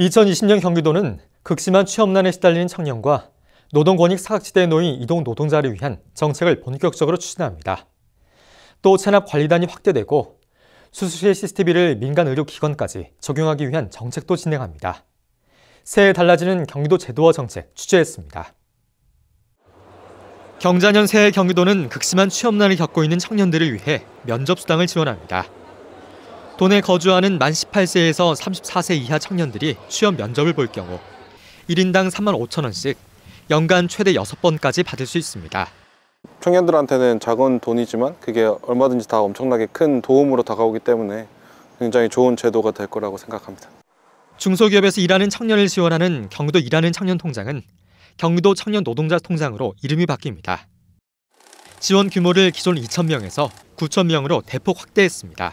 2020년 경기도는 극심한 취업난에 시달리는 청년과 노동권익 사각지대에 놓인 이동 노동자를 위한 정책을 본격적으로 추진합니다. 또 체납관리단이 확대되고 수술실 CCTV를 민간 의료기관까지 적용하기 위한 정책도 진행합니다. 새해 달라지는 경기도 제도화 정책 취재했습니다. 경자년 새해 경기도는 극심한 취업난을 겪고 있는 청년들을 위해 면접수당을 지원합니다. 돈에 거주하는 만 18세에서 34세 이하 청년들이 취업 면접을 볼 경우 1인당 3만 5천 원씩 연간 최대 6번까지 받을 수 있습니다. 청년들한테는 작은 돈이지만 그게 얼마든지 다 엄청나게 큰 도움으로 다가오기 때문에 굉장히 좋은 제도가 될 거라고 생각합니다. 중소기업에서 일하는 청년을 지원하는 경기도 일하는 청년 통장은 경기도 청년 노동자 통장으로 이름이 바뀝니다. 지원 규모를 기존 2 0명에서9 0명으로 대폭 확대했습니다.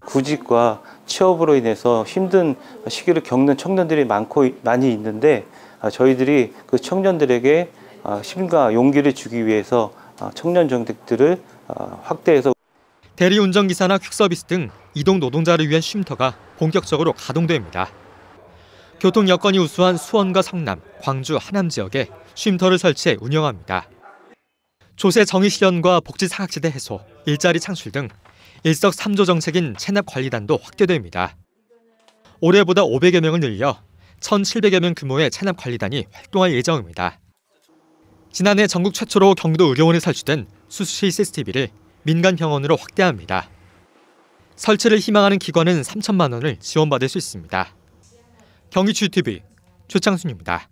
구직과 취업으로 인해서 힘든 시기를 겪는 청년들이 많고 많이 있는데 아, 저희들이 그 청년들에게 아, 힘과 용기를 주기 위해서 아, 청년 정책들을 확대해서 대리운전기사나 퀵서비스 등 이동 노동자를 위한 쉼터가 본격적으로 가동됩니다. 교통 여건이 우수한 수원과 성남, 광주, 하남 지역에 쉼터를 설치해 운영합니다. 조세 정의 실현과 복지 사각지대 해소, 일자리 창출 등 일석삼조 정책인 체납 관리단도 확대됩니다. 올해보다 500여 명을 늘려 1,700여 명 규모의 체납 관리단이 활동할 예정입니다. 지난해 전국 최초로 경기도 의료원에 설치된 수술실 CCTV를 민간 병원으로 확대합니다. 설치를 희망하는 기관은 3천만 원을 지원받을 수 있습니다. 경기주 TV 최창순입니다.